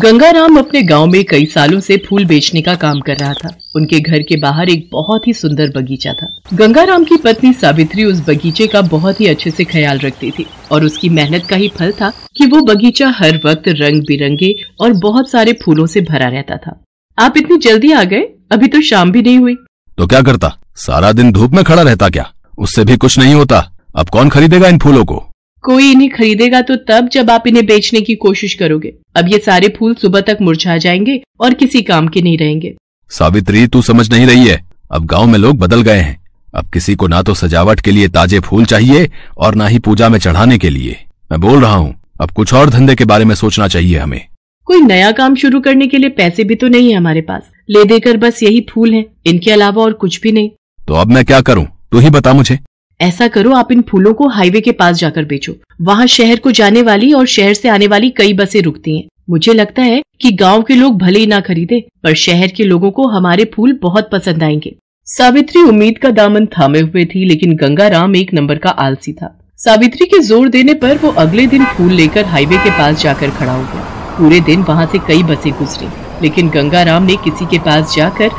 गंगाराम अपने गांव में कई सालों से फूल बेचने का काम कर रहा था उनके घर के बाहर एक बहुत ही सुंदर बगीचा था गंगाराम की पत्नी सावित्री उस बगीचे का बहुत ही अच्छे से ख्याल रखती थी और उसकी मेहनत का ही फल था कि वो बगीचा हर वक्त रंग बिरंगे और बहुत सारे फूलों से भरा रहता था आप इतनी जल्दी आ गए अभी तो शाम भी नहीं हुई तो क्या करता सारा दिन धूप में खड़ा रहता क्या उससे भी कुछ नहीं होता अब कौन खरीदेगा इन फूलों को कोई इन्हें खरीदेगा तो तब जब आप इन्हें बेचने की कोशिश करोगे अब ये सारे फूल सुबह तक मुरझा जाएंगे और किसी काम के नहीं रहेंगे सावित्री तू समझ नहीं रही है अब गांव में लोग बदल गए हैं अब किसी को ना तो सजावट के लिए ताजे फूल चाहिए और ना ही पूजा में चढ़ाने के लिए मैं बोल रहा हूँ अब कुछ और धंधे के बारे में सोचना चाहिए हमें कोई नया काम शुरू करने के लिए पैसे भी तो नहीं है हमारे पास ले देकर बस यही फूल है इनके अलावा और कुछ भी नहीं तो अब मैं क्या करूँ तू ही बता मुझे ऐसा करो आप इन फूलों को हाईवे के पास जाकर बेचो वहाँ शहर को जाने वाली और शहर से आने वाली कई बसें रुकती हैं मुझे लगता है कि गांव के लोग भले ही ना खरीदे पर शहर के लोगों को हमारे फूल बहुत पसंद आएंगे सावित्री उम्मीद का दामन थामे हुए थी लेकिन गंगाराम एक नंबर का आलसी था सावित्री के जोर देने पर वो अगले दिन फूल लेकर हाईवे के पास जाकर खड़ा हो गया पूरे दिन वहाँ से कई बसें गुजरी लेकिन गंगाराम ने किसी के पास जाकर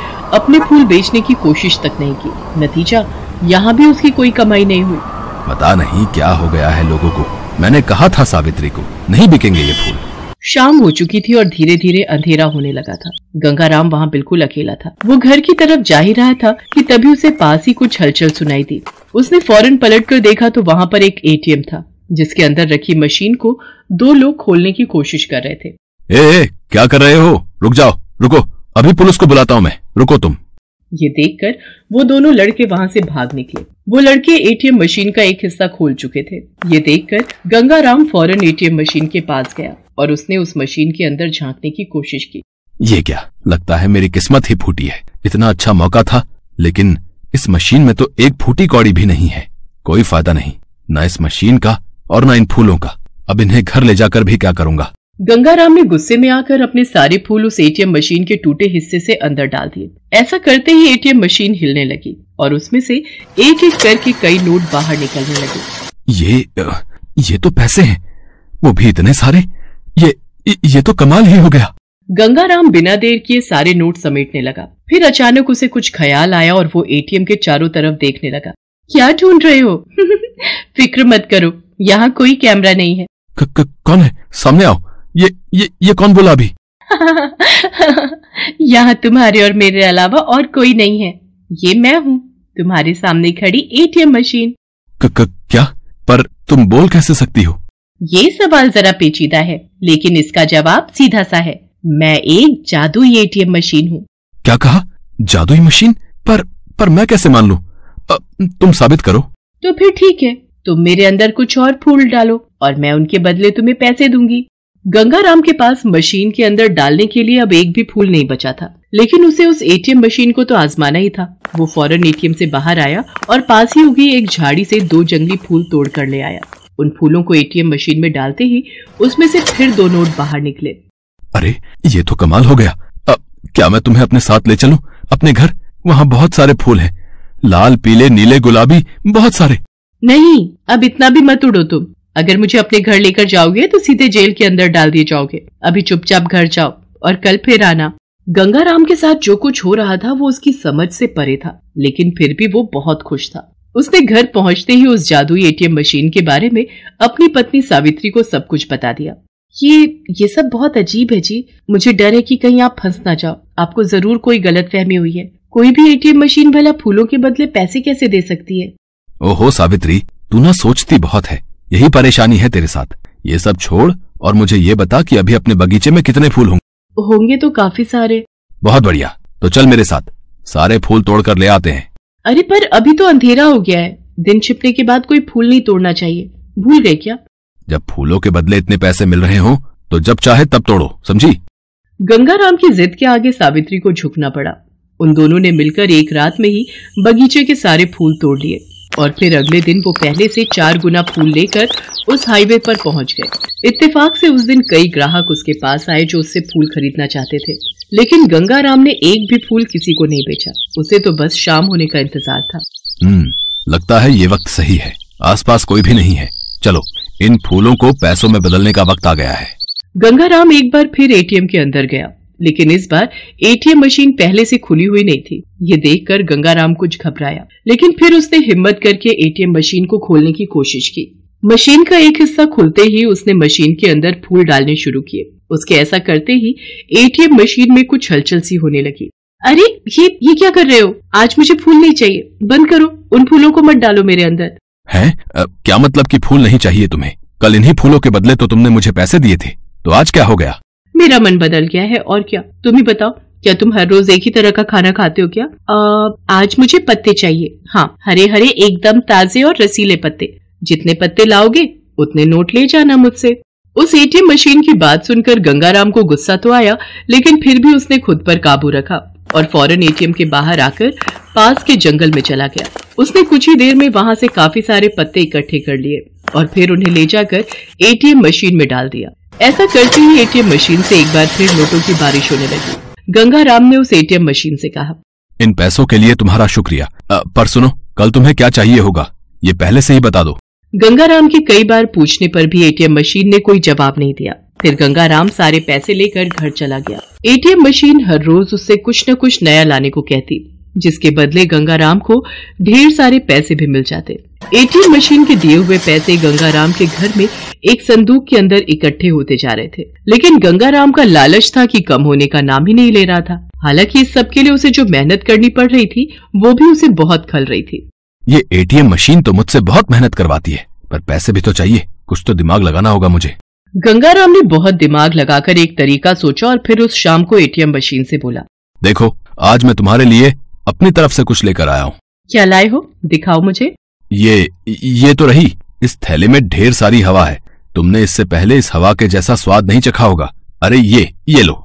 अपने फूल बेचने की कोशिश तक नहीं की नतीजा यहाँ भी उसकी कोई कमाई नहीं हुई पता नहीं क्या हो गया है लोगों को मैंने कहा था सावित्री को नहीं बिकेंगे ये फूल शाम हो चुकी थी और धीरे धीरे अंधेरा होने लगा था गंगाराम वहाँ बिल्कुल अकेला था वो घर की तरफ जा ही रहा था कि तभी उसे पास ही कुछ हलचल सुनाई दी उसने फौरन पलटकर देखा तो वहाँ पर एक एटीएम था जिसके अंदर रखी मशीन को दो लोग खोलने की कोशिश कर रहे थे ए, ए क्या कर रहे हो रुक जाओ रुको अभी पुलिस को बुलाता हूँ मैं रुको तुम ये देखकर वो दोनों लड़के वहां से भाग निकले वो लड़के एटीएम मशीन का एक हिस्सा खोल चुके थे ये देखकर गंगाराम फौरन एटीएम मशीन के पास गया और उसने उस मशीन के अंदर झांकने की कोशिश की ये क्या लगता है मेरी किस्मत ही फूटी है इतना अच्छा मौका था लेकिन इस मशीन में तो एक फूटी कौड़ी भी नहीं है कोई फायदा नहीं न इस मशीन का और न इन फूलों का अब इन्हें घर ले जाकर भी क्या करूंगा गंगाराम ने गुस्से में आकर अपने सारे फूल उस एटीएम मशीन के टूटे हिस्से से अंदर डाल दिए ऐसा करते ही एटीएम मशीन हिलने लगी और उसमें से एक एक करके कई नोट बाहर निकलने लगे ये ये तो पैसे हैं वो भी इतने सारे ये ये तो कमाल ही हो गया गंगाराम बिना देर किए सारे नोट समेटने लगा फिर अचानक उसे कुछ ख्याल आया और वो एटीएम के चारों तरफ देखने लगा क्या ढूंढ रहे हो फिक्र मत करो यहाँ कोई कैमरा नहीं है क- क- कौन है सामने आओ ये ये ये कौन बोला अभी यहाँ तुम्हारे और मेरे अलावा और कोई नहीं है ये मैं हूँ तुम्हारे सामने खड़ी एटीएम मशीन क, क, क्या पर तुम बोल कैसे सकती हो ये सवाल जरा पेचीदा है लेकिन इसका जवाब सीधा सा है मैं एक जादुई एटीएम मशीन हूँ क्या कहा जादुई मशीन पर पर मैं कैसे मान लू तुम साबित करो तो फिर ठीक है तुम मेरे अंदर कुछ और फूल डालो और मैं उनके बदले तुम्हें पैसे दूंगी गंगाराम के पास मशीन के अंदर डालने के लिए अब एक भी फूल नहीं बचा था लेकिन उसे उस एटीएम मशीन को तो आजमाना ही था वो फौरन एटीएम से बाहर आया और पास ही उगी एक झाड़ी से दो जंगली फूल तोड़ कर ले आया उन फूलों को एटीएम मशीन में डालते ही उसमें से फिर दो नोट बाहर निकले अरे ये तो कमाल हो गया अब क्या मैं तुम्हें अपने साथ ले चलूं अपने घर वहाँ बहुत सारे फूल हैं लाल पीले नीले गुलाबी बहुत सारे नहीं अब इतना भी मत उड़ो तुम अगर मुझे अपने घर लेकर जाओगे तो सीधे जेल के अंदर डाल दिए जाओगे अभी चुपचाप घर जाओ और कल फिर आना गंगाराम के साथ जो कुछ हो रहा था वो उसकी समझ से परे था लेकिन फिर भी वो बहुत खुश था उसने घर पहुंचते ही उस जादुई एटीएम मशीन के बारे में अपनी पत्नी सावित्री को सब कुछ बता दिया ये ये सब बहुत अजीब है जी मुझे डर है कि कहीं आप फंस ना जाओ आपको जरूर कोई गलत फहमी हुई है कोई भी एटीएम मशीन भला फूलों के बदले पैसे कैसे दे सकती है ओहो सावित्री तू ना सोचती बहुत है यही परेशानी है तेरे साथ ये सब छोड़ और मुझे ये बता कि अभी अपने बगीचे में कितने फूल होंगे होंगे तो काफी सारे बहुत बढ़िया तो चल मेरे साथ सारे फूल तोड़ कर ले आते हैं अरे पर अभी तो अंधेरा हो गया है दिन छिपने के बाद कोई फूल नहीं तोड़ना चाहिए भूल गए क्या जब फूलों के बदले इतने पैसे मिल रहे हो तो जब चाहे तब तोड़ो समझी गंगाराम की जिद के आगे सावित्री को झुकना पड़ा उन दोनों ने मिलकर एक रात में ही बगीचे के सारे फूल तोड़ लिए और फिर अगले दिन वो पहले से चार गुना फूल लेकर उस हाईवे पर पहुंच गए इत्तेफाक से उस दिन कई ग्राहक उसके पास आए जो उससे फूल खरीदना चाहते थे लेकिन गंगाराम ने एक भी फूल किसी को नहीं बेचा उसे तो बस शाम होने का इंतजार था हम्म, लगता है ये वक्त सही है आसपास कोई भी नहीं है चलो इन फूलों को पैसों में बदलने का वक्त आ गया है गंगाराम एक बार फिर एटीएम के अंदर गया लेकिन इस बार एटीएम मशीन पहले से खुली हुई नहीं थी ये देखकर गंगाराम कुछ घबराया लेकिन फिर उसने हिम्मत करके एटीएम मशीन को खोलने की कोशिश की मशीन का एक हिस्सा खुलते ही उसने मशीन के अंदर फूल डालने शुरू किए उसके ऐसा करते ही एटीएम मशीन में कुछ हलचल सी होने लगी अरे ये ये क्या कर रहे हो आज मुझे फूल नहीं चाहिए बंद करो उन फूलों को मत डालो मेरे अंदर है क्या मतलब कि फूल नहीं चाहिए तुम्हें कल इन्हीं फूलों के बदले तो तुमने मुझे पैसे दिए थे तो आज क्या हो गया मेरा मन बदल गया है और क्या तुम ही बताओ क्या तुम हर रोज एक ही तरह का खाना खाते हो क्या आ, आज मुझे पत्ते चाहिए हाँ हरे हरे एकदम ताजे और रसीले पत्ते जितने पत्ते लाओगे उतने नोट ले जाना मुझसे उस एटीएम मशीन की बात सुनकर गंगाराम को गुस्सा तो आया लेकिन फिर भी उसने खुद पर काबू रखा और फौरन एटीएम के बाहर आकर पास के जंगल में चला गया उसने कुछ ही देर में वहाँ से काफी सारे पत्ते इकट्ठे कर लिए और फिर उन्हें ले जाकर एटीएम मशीन में डाल दिया ऐसा करते ही एटीएम मशीन से एक बार फिर नोटों की बारिश होने लगी गंगाराम ने उस एटीएम मशीन से कहा इन पैसों के लिए तुम्हारा शुक्रिया आ, पर सुनो कल तुम्हें क्या चाहिए होगा ये पहले से ही बता दो गंगाराम के कई बार पूछने पर भी एटीएम मशीन ने कोई जवाब नहीं दिया फिर गंगाराम सारे पैसे लेकर घर चला गया एटीएम मशीन हर रोज उससे कुछ न कुछ नया लाने को कहती जिसके बदले गंगाराम को ढेर सारे पैसे भी मिल जाते एटीएम मशीन के दिए हुए पैसे गंगाराम के घर में एक संदूक के अंदर इकट्ठे होते जा रहे थे लेकिन गंगाराम का लालच था कि कम होने का नाम ही नहीं ले रहा था हालांकि इस सब के लिए उसे जो मेहनत करनी पड़ रही थी वो भी उसे बहुत खल रही थी ये एटीएम मशीन तो मुझसे बहुत मेहनत करवाती है पर पैसे भी तो चाहिए कुछ तो दिमाग लगाना होगा मुझे गंगाराम ने बहुत दिमाग लगाकर एक तरीका सोचा और फिर उस शाम को एटीएम मशीन से बोला देखो आज मैं तुम्हारे लिए अपनी तरफ से कुछ लेकर आया हूँ क्या लाए हो दिखाओ मुझे ये ये तो रही इस थैले में ढेर सारी हवा है तुमने इससे पहले इस हवा के जैसा स्वाद नहीं चखा होगा अरे ये ये लो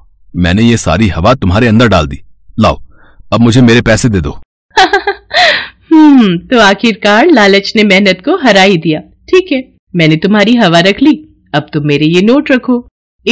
मैंने ये सारी हवा तुम्हारे अंदर डाल दी लाओ अब मुझे मेरे पैसे दे दो हम्म तो आखिरकार लालच ने मेहनत को हरा ही दिया ठीक है मैंने तुम्हारी हवा रख ली अब तुम मेरे ये नोट रखो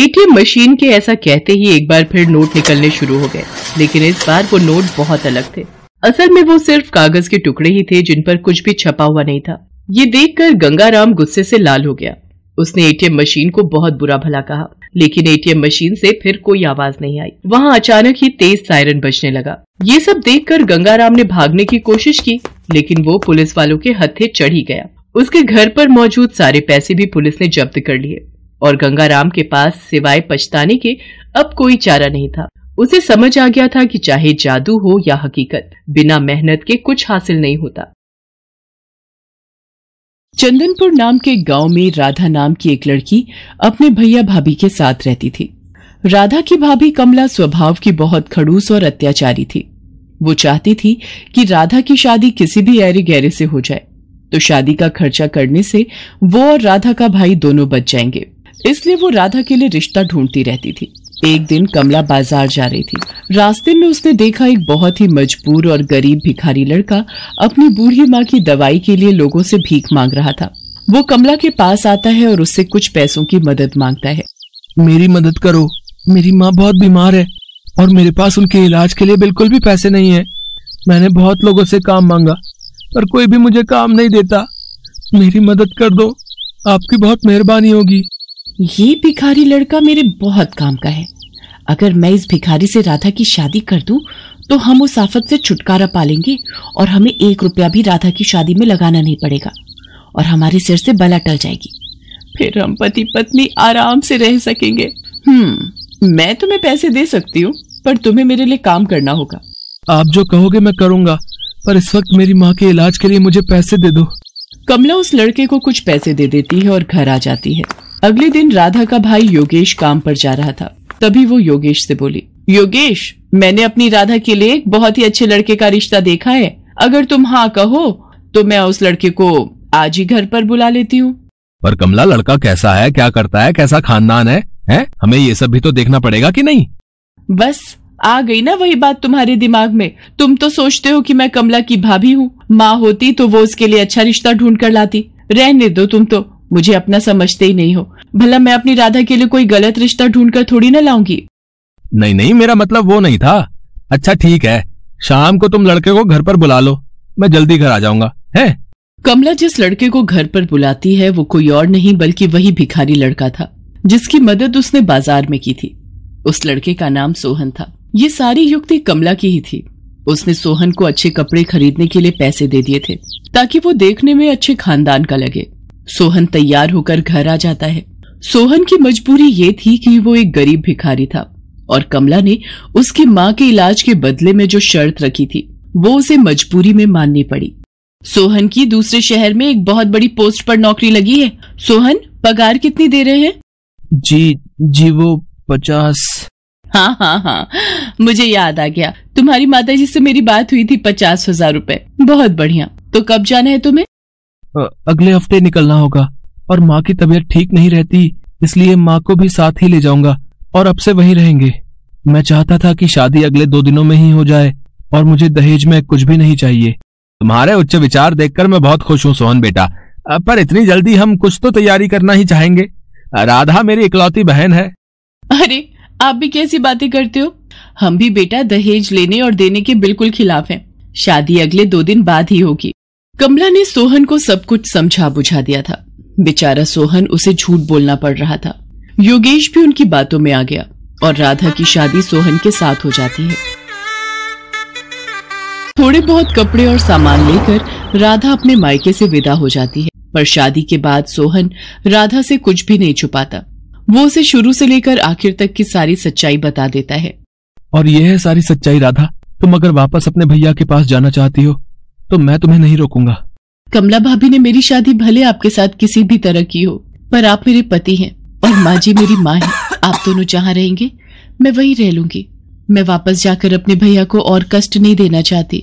एटीएम मशीन के ऐसा कहते ही एक बार फिर नोट निकलने शुरू हो गए लेकिन इस बार वो नोट बहुत अलग थे असल में वो सिर्फ कागज के टुकड़े ही थे जिन पर कुछ भी छपा हुआ नहीं था ये कर गंगाराम गुस्से से लाल हो गया उसने एटीएम मशीन को बहुत बुरा भला कहा लेकिन एटीएम मशीन से फिर कोई आवाज नहीं आई वहाँ अचानक ही तेज सायरन बजने लगा ये सब देखकर गंगाराम ने भागने की कोशिश की लेकिन वो पुलिस वालों के हत्थे चढ़ ही गया उसके घर पर मौजूद सारे पैसे भी पुलिस ने जब्त कर लिए और गंगाराम के पास सिवाय पछताने के अब कोई चारा नहीं था उसे समझ आ गया था कि चाहे जादू हो या हकीकत बिना मेहनत के कुछ हासिल नहीं होता चंदनपुर नाम के गांव में राधा नाम की एक लड़की अपने भैया भाभी के साथ रहती थी राधा की भाभी कमला स्वभाव की बहुत खड़ूस और अत्याचारी थी वो चाहती थी कि राधा की शादी किसी भी ऐरे गहरे से हो जाए तो शादी का खर्चा करने से वो और राधा का भाई दोनों बच जाएंगे इसलिए वो राधा के लिए रिश्ता ढूंढती रहती थी एक दिन कमला बाजार जा रही थी रास्ते में उसने देखा एक बहुत ही मजबूर और गरीब भिखारी लड़का अपनी बूढ़ी माँ की दवाई के लिए लोगों से भीख मांग रहा था वो कमला के पास आता है और उससे कुछ पैसों की मदद मांगता है मेरी मदद करो मेरी माँ बहुत बीमार है और मेरे पास उनके इलाज के लिए बिल्कुल भी पैसे नहीं है मैंने बहुत लोगों से काम मांगा पर कोई भी मुझे काम नहीं देता मेरी मदद कर दो आपकी बहुत मेहरबानी होगी ये भिखारी लड़का मेरे बहुत काम का है अगर मैं इस भिखारी से राधा की शादी कर दूं तो हम उस आफत से छुटकारा पा लेंगे और हमें एक रुपया भी राधा की शादी में लगाना नहीं पड़ेगा और हमारे सिर से बला टल जाएगी फिर हम पति पत्नी आराम से रह सकेंगे हम्म मैं तुम्हें पैसे दे सकती हूँ पर तुम्हें मेरे लिए काम करना होगा आप जो कहोगे मैं करूँगा पर इस वक्त मेरी माँ के इलाज के लिए मुझे पैसे दे दो कमला उस लड़के को कुछ पैसे दे देती है और घर आ जाती है अगले दिन राधा का भाई योगेश काम पर जा रहा था तभी वो योगेश से बोली योगेश मैंने अपनी राधा के लिए एक बहुत ही अच्छे लड़के का रिश्ता देखा है अगर तुम हाँ कहो तो मैं उस लड़के को आज ही घर पर बुला लेती हूँ पर कमला लड़का कैसा है क्या करता है कैसा खानदान है, है हमें ये सब भी तो देखना पड़ेगा कि नहीं बस आ गई ना वही बात तुम्हारे दिमाग में तुम तो सोचते हो कि मैं कमला की भाभी हूँ माँ होती तो वो उसके लिए अच्छा रिश्ता ढूंढ कर लाती रहने दो तुम तो मुझे अपना समझते ही नहीं हो भला मैं अपनी राधा के लिए कोई गलत रिश्ता ढूंढकर थोड़ी ना लाऊंगी नहीं नहीं मेरा मतलब वो नहीं था अच्छा ठीक है शाम को तुम लड़के को घर पर बुला लो मैं जल्दी घर आ जाऊंगा है कमला जिस लड़के को घर पर बुलाती है वो कोई और नहीं बल्कि वही भिखारी लड़का था जिसकी मदद उसने बाजार में की थी उस लड़के का नाम सोहन था ये सारी युक्ति कमला की ही थी उसने सोहन को अच्छे कपड़े खरीदने के लिए पैसे दे दिए थे ताकि वो देखने में अच्छे खानदान का लगे सोहन तैयार होकर घर आ जाता है सोहन की मजबूरी ये थी कि वो एक गरीब भिखारी था और कमला ने उसकी माँ के इलाज के बदले में जो शर्त रखी थी वो उसे मजबूरी में माननी पड़ी सोहन की दूसरे शहर में एक बहुत बड़ी पोस्ट पर नौकरी लगी है सोहन पगार कितनी दे रहे हैं जी जी वो पचास हाँ हाँ हाँ मुझे याद आ गया तुम्हारी माता जी से मेरी बात हुई थी पचास हजार रूपए बहुत बढ़िया तो कब जाना है तुम्हें अगले हफ्ते निकलना होगा और माँ की तबीयत ठीक नहीं रहती इसलिए माँ को भी साथ ही ले जाऊंगा और अब से वहीं रहेंगे मैं चाहता था कि शादी अगले दो दिनों में ही हो जाए और मुझे दहेज में कुछ भी नहीं चाहिए तुम्हारे उच्च विचार देखकर मैं बहुत खुश हूँ सोहन बेटा पर इतनी जल्दी हम कुछ तो तैयारी करना ही चाहेंगे राधा मेरी इकलौती बहन है अरे आप भी कैसी बातें करते हो हम भी बेटा दहेज लेने और देने के बिल्कुल खिलाफ हैं। शादी अगले दो दिन बाद ही होगी कमला ने सोहन को सब कुछ समझा बुझा दिया था बेचारा सोहन उसे झूठ बोलना पड़ रहा था योगेश भी उनकी बातों में आ गया और राधा की शादी सोहन के साथ हो जाती है थोड़े बहुत कपड़े और सामान लेकर राधा अपने मायके से विदा हो जाती है पर शादी के बाद सोहन राधा से कुछ भी नहीं छुपाता वो उसे शुरू से लेकर आखिर तक की सारी सच्चाई बता देता है और यह है सारी सच्चाई राधा तुम अगर वापस अपने भैया के पास जाना चाहती हो तो मैं तुम्हें नहीं रोकूंगा कमला भाभी ने मेरी शादी भले आपके साथ किसी भी तरह की हो पर आप मेरे पति हैं और माँ जी मेरी माँ है आप दोनों जहाँ रहेंगे मैं वहीं रह लूंगी मैं वापस जाकर अपने भैया को और कष्ट नहीं देना चाहती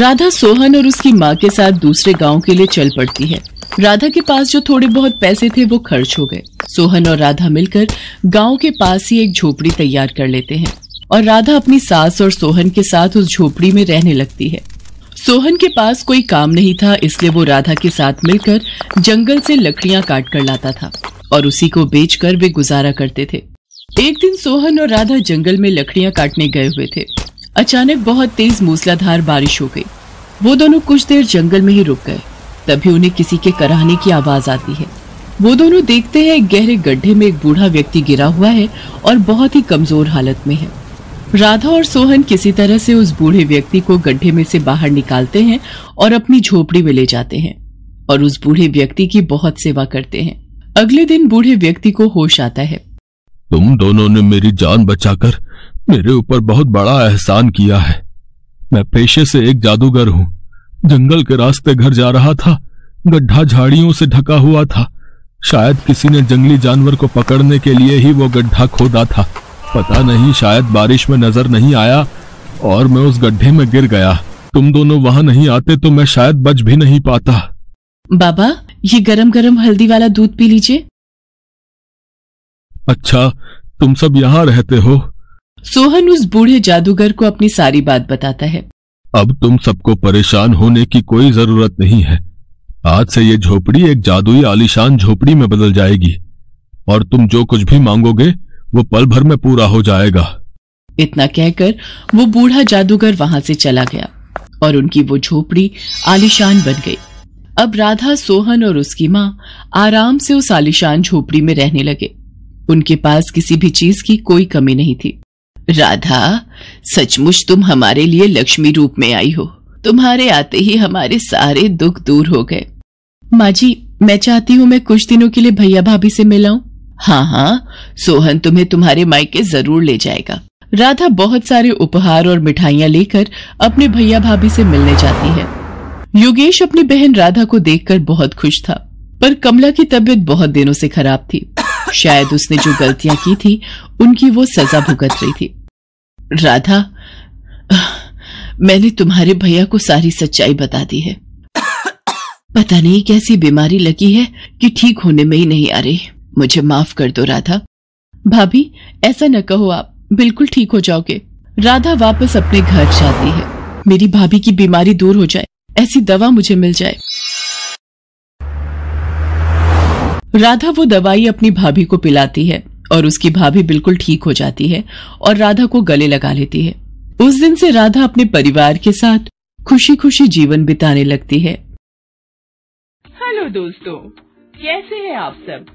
राधा सोहन और उसकी माँ के साथ दूसरे गाँव के लिए चल पड़ती है राधा के पास जो थोड़े बहुत पैसे थे वो खर्च हो गए सोहन और राधा मिलकर गांव के पास ही एक झोपड़ी तैयार कर लेते हैं और राधा अपनी सास और सोहन के साथ उस झोपड़ी में रहने लगती है सोहन के पास कोई काम नहीं था इसलिए वो राधा के साथ मिलकर जंगल से लकड़ियां काट कर लाता था और उसी को बेचकर वे गुजारा करते थे एक दिन सोहन और राधा जंगल में लकड़ियां काटने गए हुए थे अचानक बहुत तेज मूसलाधार बारिश हो गई वो दोनों कुछ देर जंगल में ही रुक गए तभी उन्हें किसी के कराहने की आवाज आती है वो दोनों देखते हैं गहरे गड्ढे में एक बूढ़ा व्यक्ति गिरा हुआ है और बहुत ही कमजोर हालत में है राधा और सोहन किसी तरह से उस बूढ़े व्यक्ति को गड्ढे में से बाहर निकालते हैं और अपनी झोपड़ी में ले जाते हैं और उस बूढ़े व्यक्ति की बहुत सेवा करते हैं अगले दिन बूढ़े व्यक्ति को होश आता है तुम दोनों ने मेरी जान बचाकर मेरे ऊपर बहुत बड़ा एहसान किया है मैं पेशे से एक जादूगर हूँ जंगल के रास्ते घर जा रहा था गड्ढा झाड़ियों से ढका हुआ था शायद किसी ने जंगली जानवर को पकड़ने के लिए ही वो गड्ढा खोदा था पता नहीं शायद बारिश में नजर नहीं आया और मैं उस गड्ढे में गिर गया तुम दोनों वहाँ नहीं आते तो मैं शायद बच भी नहीं पाता बाबा ये गरम गरम हल्दी वाला दूध पी लीजिए अच्छा तुम सब यहाँ रहते हो सोहन उस बूढ़े जादूगर को अपनी सारी बात बताता है अब तुम सबको परेशान होने की कोई जरूरत नहीं है आज से ये झोपड़ी एक जादुई आलिशान झोपड़ी में बदल जाएगी और तुम जो कुछ भी मांगोगे वो पल भर में पूरा हो जाएगा इतना कहकर वो बूढ़ा जादूगर वहां से चला गया और उनकी वो झोपड़ी आलिशान बन गई अब राधा सोहन और उसकी माँ आराम से उस आलिशान झोपड़ी में रहने लगे उनके पास किसी भी चीज की कोई कमी नहीं थी राधा सचमुच तुम हमारे लिए लक्ष्मी रूप में आई हो तुम्हारे आते ही हमारे सारे दुख दूर हो गए माँ जी मैं चाहती हूँ मैं कुछ दिनों के लिए भैया भाभी से मिलाऊं हाँ हाँ सोहन तुम्हें तुम्हारे मायके जरूर ले जाएगा राधा बहुत सारे उपहार और मिठाइयाँ लेकर अपने भैया भाभी से मिलने जाती है योगेश अपनी बहन राधा को देखकर बहुत खुश था पर कमला की तबीयत बहुत दिनों से खराब थी शायद उसने जो गलतियां की थी उनकी वो सजा भुगत रही थी राधा मैंने तुम्हारे भैया को सारी सच्चाई बता दी है पता नहीं कैसी बीमारी लगी है कि ठीक होने में ही नहीं आ रही मुझे माफ कर दो राधा भाभी ऐसा न कहो आप बिल्कुल ठीक हो जाओगे राधा वापस अपने घर जाती है मेरी भाभी की बीमारी दूर हो जाए ऐसी दवा मुझे मिल जाए राधा वो दवाई अपनी भाभी को पिलाती है और उसकी भाभी बिल्कुल ठीक हो जाती है और राधा को गले लगा लेती है उस दिन से राधा अपने परिवार के साथ खुशी खुशी जीवन बिताने लगती है हेलो दोस्तों कैसे हैं आप सब